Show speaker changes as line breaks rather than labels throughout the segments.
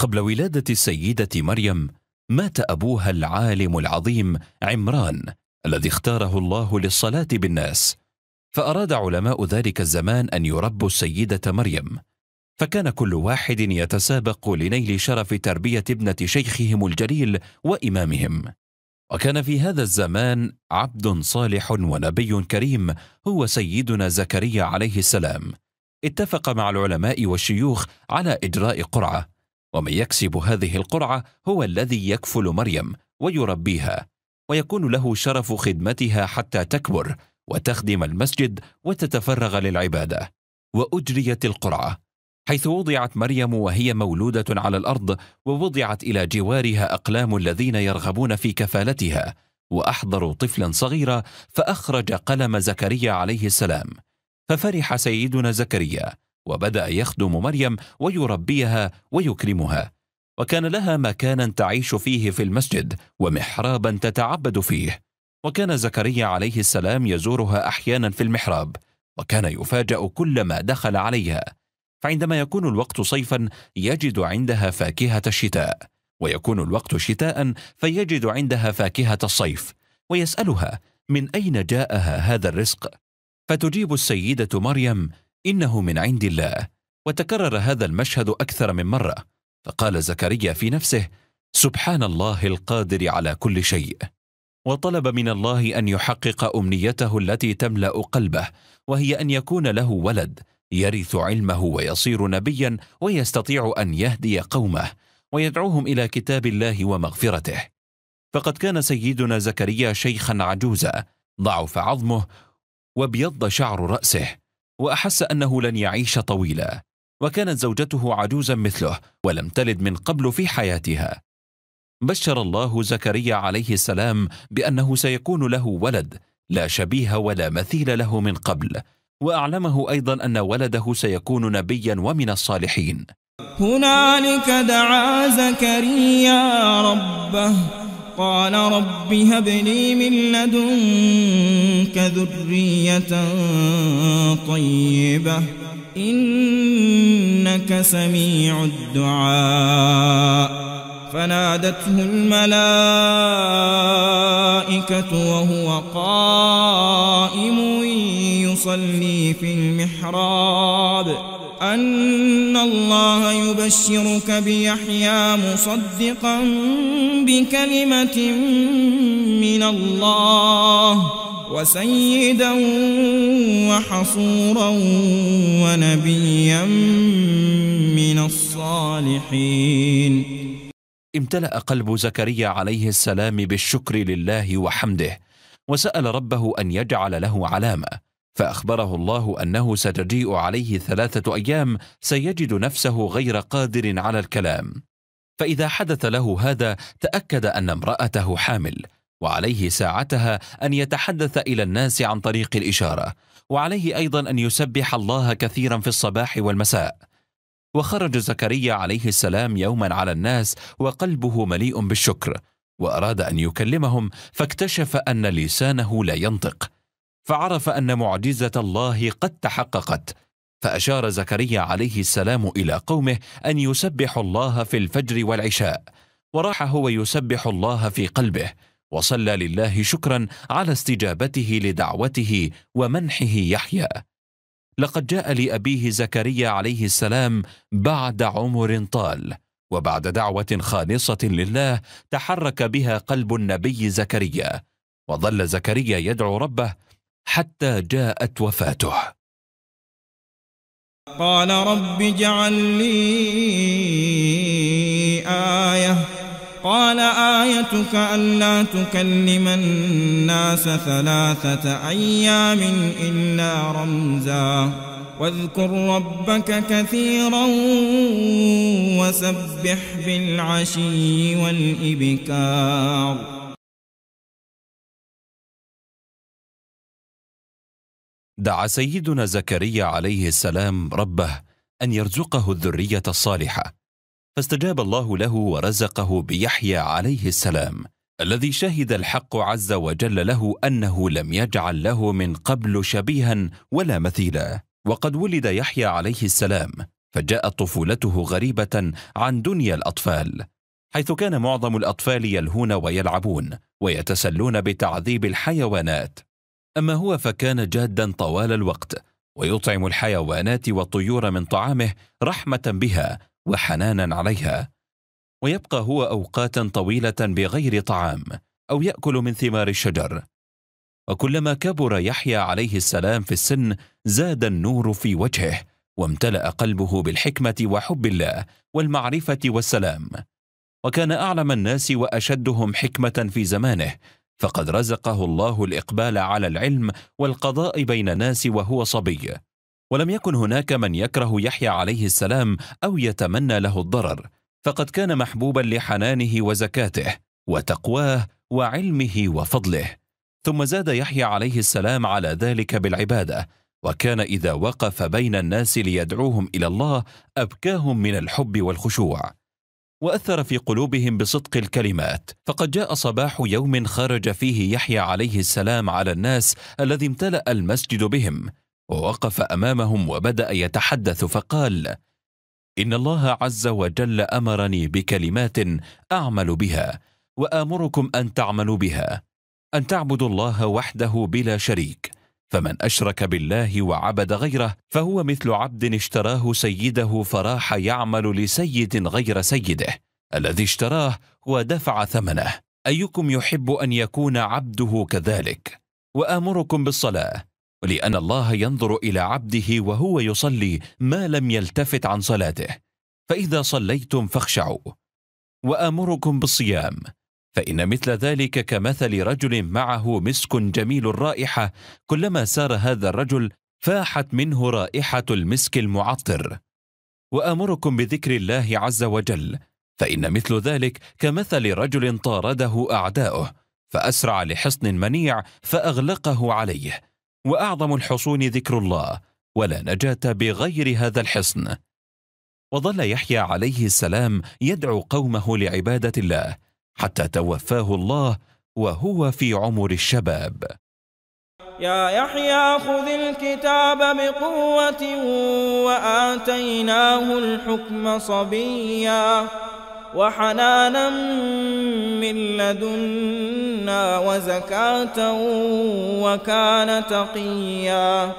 قبل ولادة السيدة مريم مات أبوها العالم العظيم عمران الذي اختاره الله للصلاة بالناس فأراد علماء ذلك الزمان أن يربوا السيدة مريم فكان كل واحد يتسابق لنيل شرف تربية ابنة شيخهم الجليل وإمامهم وكان في هذا الزمان عبد صالح ونبي كريم هو سيدنا زكريا عليه السلام اتفق مع العلماء والشيوخ على إجراء قرعة ومن يكسب هذه القرعه هو الذي يكفل مريم ويربيها ويكون له شرف خدمتها حتى تكبر وتخدم المسجد وتتفرغ للعباده واجريت القرعه حيث وضعت مريم وهي مولوده على الارض ووضعت الى جوارها اقلام الذين يرغبون في كفالتها واحضروا طفلا صغيرا فاخرج قلم زكريا عليه السلام ففرح سيدنا زكريا وبدا يخدم مريم ويربيها ويكرمها وكان لها مكانا تعيش فيه في المسجد ومحرابا تتعبد فيه وكان زكريا عليه السلام يزورها احيانا في المحراب وكان يفاجا كلما دخل عليها فعندما يكون الوقت صيفا يجد عندها فاكهه الشتاء ويكون الوقت شتاء فيجد عندها فاكهه الصيف ويسالها من اين جاءها هذا الرزق فتجيب السيده مريم إنه من عند الله وتكرر هذا المشهد أكثر من مرة فقال زكريا في نفسه سبحان الله القادر على كل شيء وطلب من الله أن يحقق أمنيته التي تملأ قلبه وهي أن يكون له ولد يرث علمه ويصير نبيا ويستطيع أن يهدي قومه ويدعوهم إلى كتاب الله ومغفرته فقد كان سيدنا زكريا شيخا عجوزا ضعف عظمه وابيض شعر رأسه وأحس أنه لن يعيش طويلا وكانت زوجته عجوزا مثله ولم تلد من قبل في حياتها بشر الله زكريا عليه السلام بأنه سيكون له ولد لا شبيه ولا مثيل له من قبل وأعلمه أيضا أن ولده سيكون نبيا ومن الصالحين
هنالك دعا زكريا ربه قال رب هب لي من لدنك ذرية طيبة إنك سميع الدعاء فنادته الملائكة وهو قائم يصلي في المحراب أن الله يبشرك بيحيى مصدقا بكلمة من الله وسيدا وحصورا ونبيا من الصالحين
امتلأ قلب زكريا عليه السلام بالشكر لله وحمده وسأل ربه أن يجعل له علامة فأخبره الله أنه ستجيء عليه ثلاثة أيام سيجد نفسه غير قادر على الكلام فإذا حدث له هذا تأكد أن امرأته حامل وعليه ساعتها أن يتحدث إلى الناس عن طريق الإشارة وعليه أيضا أن يسبح الله كثيرا في الصباح والمساء وخرج زكريا عليه السلام يوما على الناس وقلبه مليء بالشكر وأراد أن يكلمهم فاكتشف أن لسانه لا ينطق فعرف ان معجزه الله قد تحققت فاشار زكريا عليه السلام الى قومه ان يسبحوا الله في الفجر والعشاء وراح هو يسبح الله في قلبه وصلى لله شكرا على استجابته لدعوته ومنحه يحيى لقد جاء لابيه زكريا عليه السلام بعد عمر طال وبعد دعوه خالصه لله تحرك بها قلب النبي زكريا وظل زكريا يدعو ربه حتى جاءت وفاته
قال رب اجعل لي آية قال آيتك ألا تكلم الناس ثلاثة أيام إلا رمزا واذكر ربك كثيرا وسبح بالعشي والإبكار
دعا سيدنا زكريا عليه السلام ربه ان يرزقه الذريه الصالحه فاستجاب الله له ورزقه بيحيى عليه السلام الذي شهد الحق عز وجل له انه لم يجعل له من قبل شبيها ولا مثيلا وقد ولد يحيى عليه السلام فجاءت طفولته غريبه عن دنيا الاطفال حيث كان معظم الاطفال يلهون ويلعبون ويتسلون بتعذيب الحيوانات أما هو فكان جادا طوال الوقت ويطعم الحيوانات والطيور من طعامه رحمة بها وحنانا عليها ويبقى هو أوقاتا طويلة بغير طعام أو يأكل من ثمار الشجر وكلما كبر يحيى عليه السلام في السن زاد النور في وجهه وامتلأ قلبه بالحكمة وحب الله والمعرفة والسلام وكان أعلم الناس وأشدهم حكمة في زمانه فقد رزقه الله الاقبال على العلم والقضاء بين الناس وهو صبي ولم يكن هناك من يكره يحيى عليه السلام او يتمنى له الضرر فقد كان محبوبا لحنانه وزكاته وتقواه وعلمه وفضله ثم زاد يحيى عليه السلام على ذلك بالعباده وكان اذا وقف بين الناس ليدعوهم الى الله ابكاهم من الحب والخشوع واثر في قلوبهم بصدق الكلمات فقد جاء صباح يوم خرج فيه يحيى عليه السلام على الناس الذي امتلا المسجد بهم ووقف امامهم وبدا يتحدث فقال ان الله عز وجل امرني بكلمات اعمل بها وامركم ان تعملوا بها ان تعبدوا الله وحده بلا شريك فمن اشرك بالله وعبد غيره فهو مثل عبد اشتراه سيده فراح يعمل لسيد غير سيده الذي اشتراه ودفع ثمنه ايكم يحب ان يكون عبده كذلك وامركم بالصلاه لان الله ينظر الى عبده وهو يصلي ما لم يلتفت عن صلاته فاذا صليتم فاخشعوا وامركم بالصيام فان مثل ذلك كمثل رجل معه مسك جميل الرائحه كلما سار هذا الرجل فاحت منه رائحه المسك المعطر وامركم بذكر الله عز وجل فان مثل ذلك كمثل رجل طارده اعداؤه فاسرع لحصن منيع فاغلقه عليه واعظم الحصون ذكر الله ولا نجاه بغير هذا الحصن وظل يحيى عليه السلام يدعو قومه لعباده الله حتى توفاه الله وهو في عمر الشباب
يا يحيى خذ الكتاب بقوة وآتيناه الحكم صبيا وحنانا من لدنا وزكاة وكان تقيا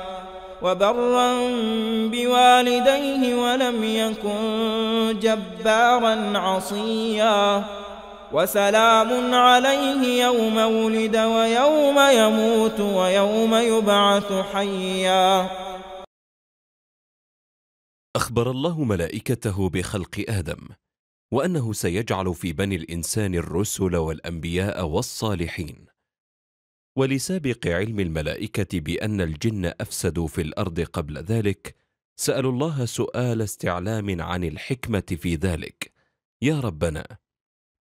وبرا بوالديه ولم يكن جبارا عصيا وسلام عليه يوم ولد ويوم يموت ويوم يبعث حيا
أخبر الله ملائكته بخلق آدم وأنه سيجعل في بني الإنسان الرسل والأنبياء والصالحين ولسابق علم الملائكة بأن الجن أفسدوا في الأرض قبل ذلك سألوا الله سؤال استعلام عن الحكمة في ذلك يا ربنا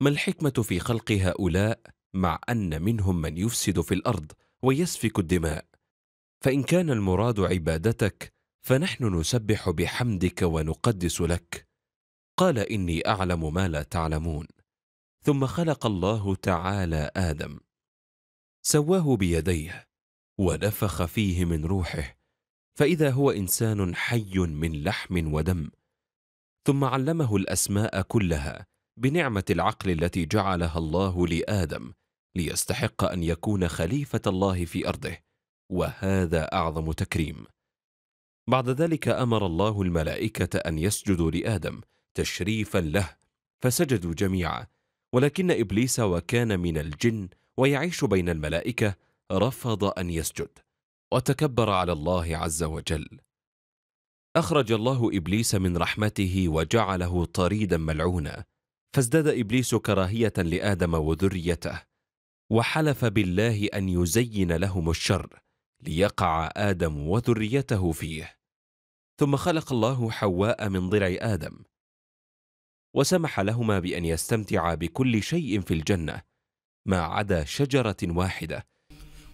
ما الحكمة في خلق هؤلاء مع أن منهم من يفسد في الأرض ويسفك الدماء فإن كان المراد عبادتك فنحن نسبح بحمدك ونقدس لك قال إني أعلم ما لا تعلمون ثم خلق الله تعالى آدم سواه بيديه ونفخ فيه من روحه فإذا هو إنسان حي من لحم ودم ثم علمه الأسماء كلها بنعمه العقل التي جعلها الله لادم ليستحق ان يكون خليفه الله في ارضه وهذا اعظم تكريم بعد ذلك امر الله الملائكه ان يسجدوا لادم تشريفا له فسجدوا جميعا ولكن ابليس وكان من الجن ويعيش بين الملائكه رفض ان يسجد وتكبر على الله عز وجل اخرج الله ابليس من رحمته وجعله طريدا ملعونا فازداد ابليس كراهيه لادم وذريته وحلف بالله ان يزين لهم الشر ليقع ادم وذريته فيه ثم خلق الله حواء من ضلع ادم وسمح لهما بان يستمتعا بكل شيء في الجنه ما عدا شجره واحده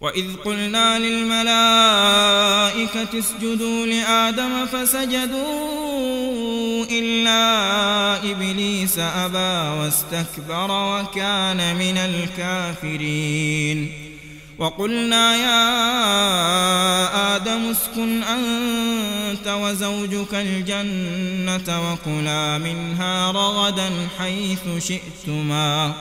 واذ قلنا للملائكه اسجدوا لادم فسجدوا إلا إبليس أبى واستكبر وكان من الكافرين وقلنا يا آدم اسكن أنت وزوجك الجنة وكلا منها رغدا حيث شئتما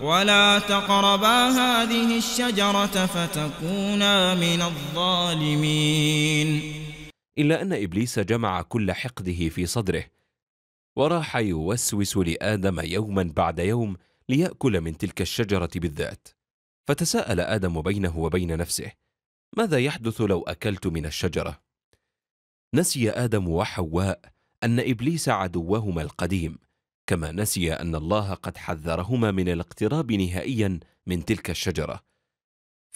ولا تقربا هذه الشجرة فتكونا من الظالمين إلا
أن إبليس جمع كل حقده في صدره وراح يوسوس لادم يوما بعد يوم لياكل من تلك الشجره بالذات فتساءل ادم بينه وبين نفسه ماذا يحدث لو اكلت من الشجره نسي ادم وحواء ان ابليس عدوهما القديم كما نسي ان الله قد حذرهما من الاقتراب نهائيا من تلك الشجره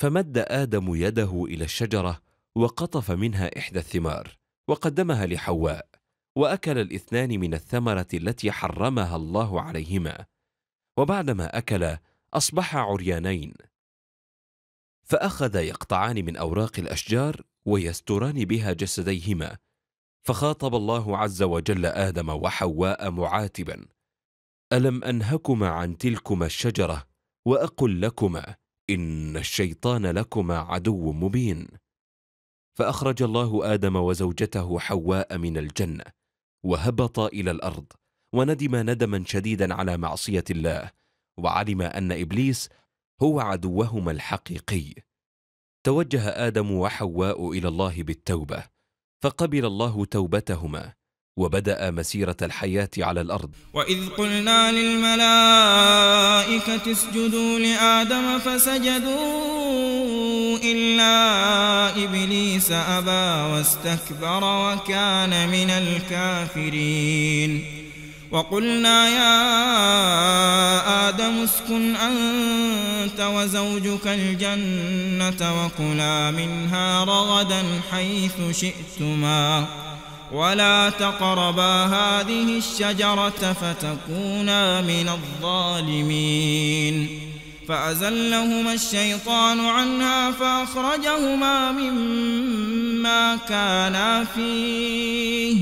فمد ادم يده الى الشجره وقطف منها احدى الثمار وقدمها لحواء واكل الاثنان من الثمره التي حرمها الله عليهما وبعدما اكلا اصبحا عريانين فاخذا يقطعان من اوراق الاشجار ويستران بها جسديهما فخاطب الله عز وجل ادم وحواء معاتبا الم انهكما عن تلكما الشجره واقل لكما ان الشيطان لكما عدو مبين فاخرج الله ادم وزوجته حواء من الجنه وهبط إلى الأرض وندم ندما شديدا على معصية الله وعلم أن إبليس هو عدوهما الحقيقي توجه آدم وحواء إلى الله بالتوبة فقبل الله توبتهما وبدأ مسيرة الحياة على الأرض
وإذ قلنا للملائكة قالت اسجدوا لآدم فسجدوا إلا إبليس أبى واستكبر وكان من الكافرين وقلنا يا آدم اسكن أنت وزوجك الجنة وكلا منها رغدا حيث شئتما ولا تقربا هذه الشجرة فتكونا من الظالمين فأزلهما الشيطان عنها فأخرجهما مما كانا فيه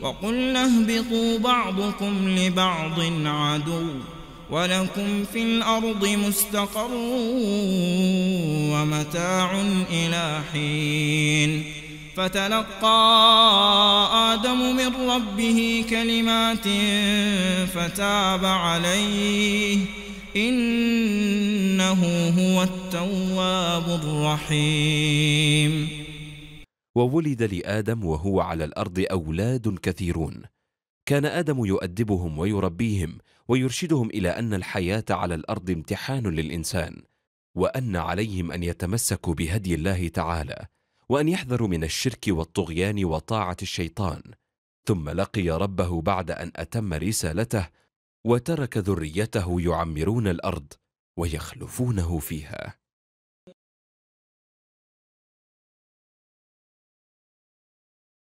وقلنا اهبطوا بعضكم لبعض عدو ولكم في الأرض مستقر ومتاع إلى حين فتلقى آدم من ربه كلمات فتاب عليه إنه هو التواب الرحيم
وولد لآدم وهو على الأرض أولاد كثيرون كان آدم يؤدبهم ويربيهم ويرشدهم إلى أن الحياة على الأرض امتحان للإنسان وأن عليهم أن يتمسكوا بهدي الله تعالى وان يحذروا من الشرك والطغيان وطاعه الشيطان ثم لقي ربه بعد ان اتم رسالته
وترك ذريته يعمرون الارض ويخلفونه فيها